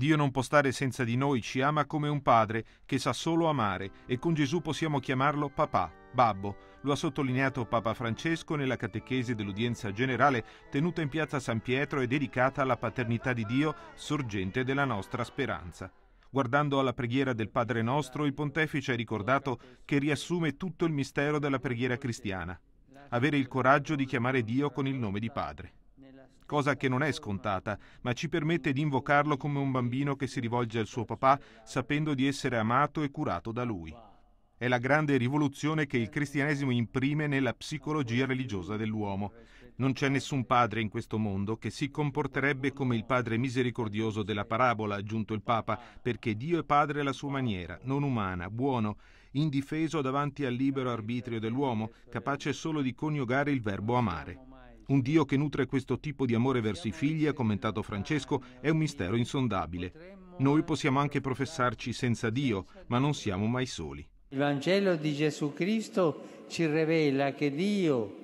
Dio non può stare senza di noi, ci ama come un padre che sa solo amare e con Gesù possiamo chiamarlo papà, babbo. Lo ha sottolineato Papa Francesco nella catechesi dell'udienza generale tenuta in piazza San Pietro e dedicata alla paternità di Dio, sorgente della nostra speranza. Guardando alla preghiera del Padre nostro, il pontefice ha ricordato che riassume tutto il mistero della preghiera cristiana. Avere il coraggio di chiamare Dio con il nome di Padre cosa che non è scontata, ma ci permette di invocarlo come un bambino che si rivolge al suo papà sapendo di essere amato e curato da lui. È la grande rivoluzione che il cristianesimo imprime nella psicologia religiosa dell'uomo. Non c'è nessun padre in questo mondo che si comporterebbe come il padre misericordioso della parabola, aggiunto il Papa, perché Dio è padre alla sua maniera, non umana, buono, indifeso davanti al libero arbitrio dell'uomo, capace solo di coniugare il verbo amare. Un Dio che nutre questo tipo di amore verso i figli, ha commentato Francesco, è un mistero insondabile. Noi possiamo anche professarci senza Dio, ma non siamo mai soli. Il Vangelo di Gesù Cristo ci rivela che Dio,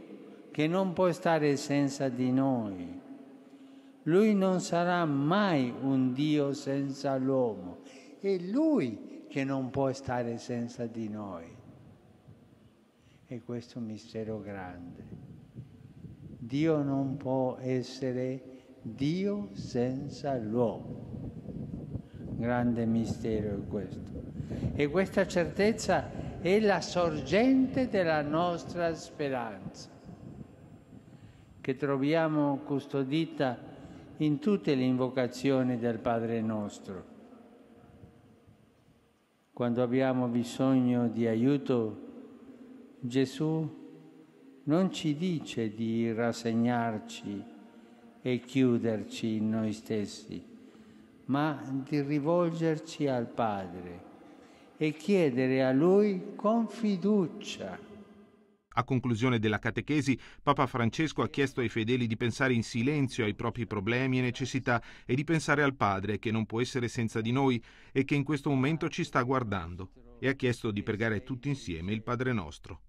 che non può stare senza di noi, lui non sarà mai un Dio senza l'uomo. È Lui che non può stare senza di noi. E questo è un mistero grande. Dio non può essere Dio senza l'uomo. Grande mistero è questo. E questa certezza è la sorgente della nostra speranza, che troviamo custodita in tutte le invocazioni del Padre nostro. Quando abbiamo bisogno di aiuto, Gesù non ci dice di rassegnarci e chiuderci in noi stessi, ma di rivolgerci al Padre e chiedere a Lui con fiducia. A conclusione della catechesi, Papa Francesco ha chiesto ai fedeli di pensare in silenzio ai propri problemi e necessità e di pensare al Padre che non può essere senza di noi e che in questo momento ci sta guardando e ha chiesto di pregare tutti insieme il Padre nostro.